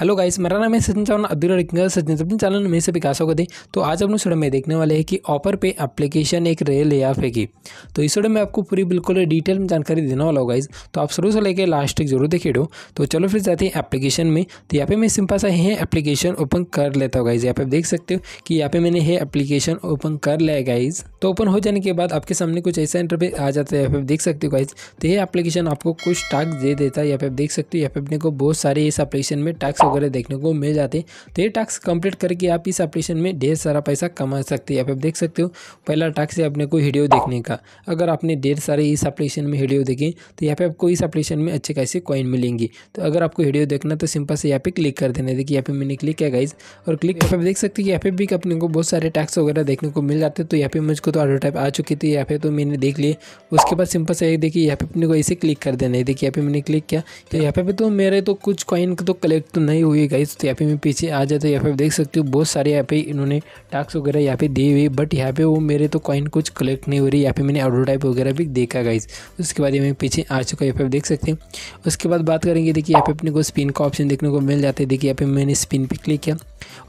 hello guys मेरा नाम है सचिन चौहान अब्दुल सचिन सचिन चैनल में से विकास होगा दें तो आज अपने इस में देखने वाले हैं कि ऑफर पे एप्लीकेशन एक रेल या फेंकी तो इस वीडियो में आपको पूरी बिल्कुल डिटेल में जानकारी देने वाला होगा गाइस तो आप शुरू से लेकर लास्ट तक जरूर देखिए दो तो चलो फिर जाते हैं एप्लीकेशन में तो यहाँ पे मैं सिंपल सा है एप्लीकेशन ओपन कर लेता हूँ गाइज यहाँ पे आप देख सकते हो कि यहाँ पे मैंने है एप्लीकेशन ओपन कर लिया गाइज तो ओपन हो जाने के बाद आपके सामने कुछ ऐसा इंटरफेस आ जाता है यहाँ पे आप देख सकते हो गाइज तो ये एप्लीकेशन आपको कुछ टास्क दे देता है यहाँ पे आप देख सकते हो यहाँ पे अपने को बहुत सारे इस एप्लीकेशन में टास्क वगैरह देखने को मिल जाते हैं तो ये टास्क कंप्लीट करके आप इस एप्लीकेशन में ढेर सारा पैसा कमा सकते हैं आप देख सकते हो पहला टास्क है अपने को वीडियो देखने का अगर आपने ढेर सारे इस एप्लीकेशन में वीडियो देखें तो यहाँ पे आपको इस एप्लीकेशन में अच्छे खासे कॉइन मिलेंगी तो अगर आपको वीडियो देखना तो सिंपल से यहाँ पे क्लिक कर देना देखिए यहाँ पे मैंने क्लिक किया गाइज और क्लिक यहाँ पे देख सकते हो यहाँ पे भी अपने को बहुत सारे टैक्स वगैरह देखने को मिल जाते हैं तो यहाँ पे मुझको तो ऑर्डर टाइप आ चुकी थी यहाँ पे तो मैंने देख लिए उसके बाद सिंपल से देखिए यहाँ पे अपने को ऐसे क्लिक कर देना है देखिए यहाँ पे मैंने क्लिक किया तो यहाँ पे तो मेरे तो कुछ कॉइन तो कलेक्ट तो नहीं नहीं हुई गाइस तो यहाँ पे मैं पीछे आ जाता यहाँ पे देख सकते हो बहुत सारे यहाँ पे इन्होंने टास्क वगैरह यहाँ पे दिए हुए बट यहाँ पे वो मेरे तो कॉइन कुछ कलेक्ट नहीं हो रही यहाँ पे मैंने एडवर्टाइप वगैरह भी देखा गाइस उसके बाद मैं पीछे आ चुका यहाँ पे देख सकते हैं उसके बाद बात करेंगे देखिए यहाँ पे अपने को स्पिन का ऑप्शन देखने को मिल जाता है देखिए यहाँ पे मैंने स्पिन पर क्लिक किया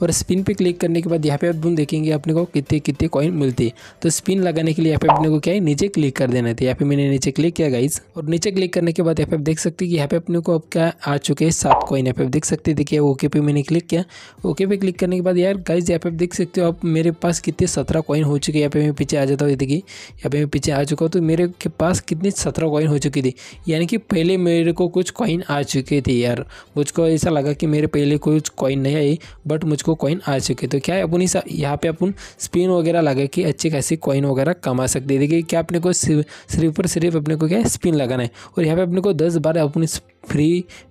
और स्पिन पे क्लिक करने के बाद यहाँ पे अपन देखेंगे अपने को कितने कितने कॉइन मिलते है तो स्पिन लगाने के लिए यहाँ पे अपने को क्या है नीचे क्लिक कर देना था यहाँ पे मैंने नीचे क्लिक किया गाइस और नीचे क्लिक करने के बाद यहाँ पे आप देख सकते हैं कि यहाँ पे अपने को अब क्या आ चुके हैं सात कॉइन यहाँ पे आप देख सकते देखिए ओके पे मैंने क्लिक किया ओके पे क्लिक करने के बाद यार गाइज यहाँ पे आप देख सकते हो आप मेरे पास कितने सत्रह कॉइन हो चुके यहाँ पे मैं पीछे आ जाता हूँ देखिए यहाँ पे मैं पीछे आ चुका हूँ तो मेरे के पास कितनी सत्रह कॉइन हो चुकी थी यानी कि पहले मेरे को कुछ कॉइन आ चुके थे यार मुझको ऐसा लगा कि मेरे पहले कुछ कॉइन नहीं आई बट मुझको कॉइन आ चुके तो क्या अपनी यहाँ पे अपन स्पिन वगैरह लगा कि अच्छे खासी कॉइन वगैरह कमा सकते देखिए क्या अपने को सिर्फ सिर्फ अपने को क्या स्पिन लगाना है और यहाँ पे अपने को दस बार अपनी फ्री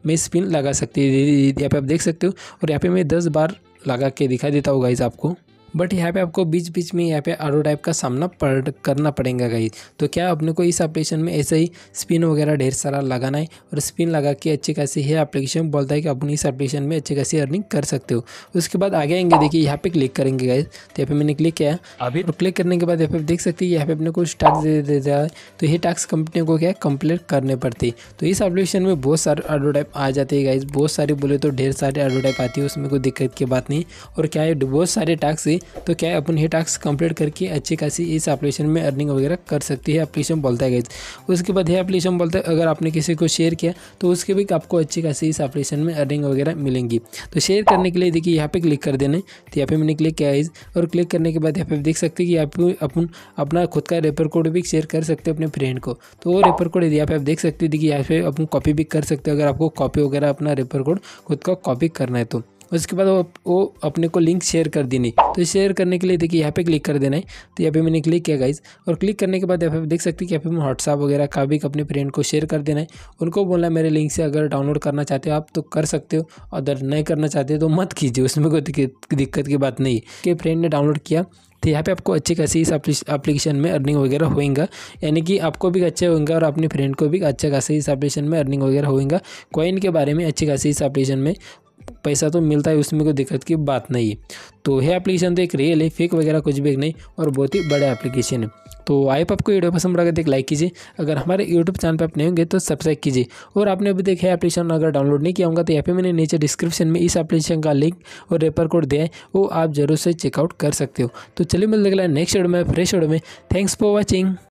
में स्पिन लगा सकती है यहाँ पे आप देख सकते हो और यहाँ पे मैं दस बार लगा के दिखाई देता हूँ गाइज आपको बट यहाँ पे आपको बीच बीच में यहाँ पे आरो टाइप का सामना पड़ करना पड़ेगा गाइज तो क्या अपने को इस एप्लीकेशन में ऐसे ही स्पिन वगैरह ढेर सारा लगाना है और स्पिन लगा के अच्छी खासी है एप्लीकेशन बोलता है कि अपनी इस एप्लीकेशन में अच्छी खासी अर्निंग कर सकते हो उसके बाद आगे आएंगे देखिए यहाँ पे क्लिक करेंगे गाइज तो यहाँ पे मैंने क्लिक किया अभी और क्लिक करने के बाद यहाँ पे देख सकते हैं यहाँ पे अपने को टास्क दे दिया तो ये टास्क कंपनी को क्या है कंप्लीट करने पड़ते तो इस एप्लीकेशन में बहुत सारे एडवर्टाइप आ जाते हैं गाइज बहुत सारे बोले तो ढेर सारे एडवर्टाइप आती है उसमें कोई दिक्कत की बात नहीं और क्या है बहुत सारे टास्क है तो क्या है अपन ये टास्क कंप्लीट करके अच्छी खासी इस एप्लीकेशन में अर्निंग वगैरह कर सकती है एप्लीकेशन बोलता है गई उसके बाद ये एप्लीकेशन बोलता है अगर आपने किसी को शेयर किया तो उसके भी आपको अच्छी खासी इस एप्लीकेशन में अर्निंग वगैरह मिलेंगी तो शेयर करने के लिए देखिए यहाँ पर क्लिक कर देना है तो यहाँ पर मैंने क्लिक किया इस और क्लिक करने के बाद यहाँ पर देख सकते हैं कि आप अपन अपना खुद का रेपर कोड भी शेयर कर सकते अपने फ्रेंड को तो वो रेपर कोड यहाँ आप देख सकते हो देखिए यहाँ पे अपन कॉपी भी कर सकते हो अगर आपको कॉपी वगैरह अपना रेपर कोड खुद का कॉपी करना है तो उसके बाद वो वो अपने को लिंक शेयर कर देनी तो शेयर करने के लिए देखिए यहाँ पे क्लिक कर देना है तो यहाँ पे मैंने क्लिक किया गाइज और क्लिक करने के बाद यहाँ पे देख सकते हैं कि यहाँ पे व्हाट्सअप वगैरह का भी अपने फ्रेंड को शेयर कर देना है उनको बोलना मेरे लिंक से अगर डाउनलोड करना चाहते हो आप तो कर सकते हो अगर नहीं करना चाहते हो तो मत कीजिए उसमें कोई दिक्कत की बात नहीं कि फ्रेंड ने डाउनलोड किया तो यहाँ पे आपको अच्छी खासी इस एप्लीकेशन में अर्निंग वगैरह होएगा यानी कि आपको भी अच्छा होगा और अपने फ्रेंड को भी अच्छा खासी इस एप्लीकेशन में अर्निंग वगैरह होएगा कॉइन के बारे में अच्छे खासी इस एप्लीकेशन में पैसा तो मिलता है उसमें कोई दिक्कत की बात नहीं है तो यह एप्लीकेशन तो एक रियल है फेक वगैरह कुछ भी नहीं और बहुत ही बड़ा एप्लीकेशन है तो आई आपको वीडियो पसंद लगा तो एक लाइक कीजिए अगर हमारे यूट्यूब चैनल पर आप नहीं होंगे तो सब्सक्राइब कीजिए और आपने अभी देखा है एप्लीकेशन अगर डाउनलोड नहीं किया होगा तो यहाँ पे मैंने नीचे डिस्क्रिप्शन में इस एप्लीकेशन का लिंक और रेफर कोड दिया है वो आप जरूर से चेकआउट कर सकते हो तो चलिए मिल अगला नेक्स्ट वीडियो में फ्रेश वीडियो में थैंक्स फॉर वॉचिंग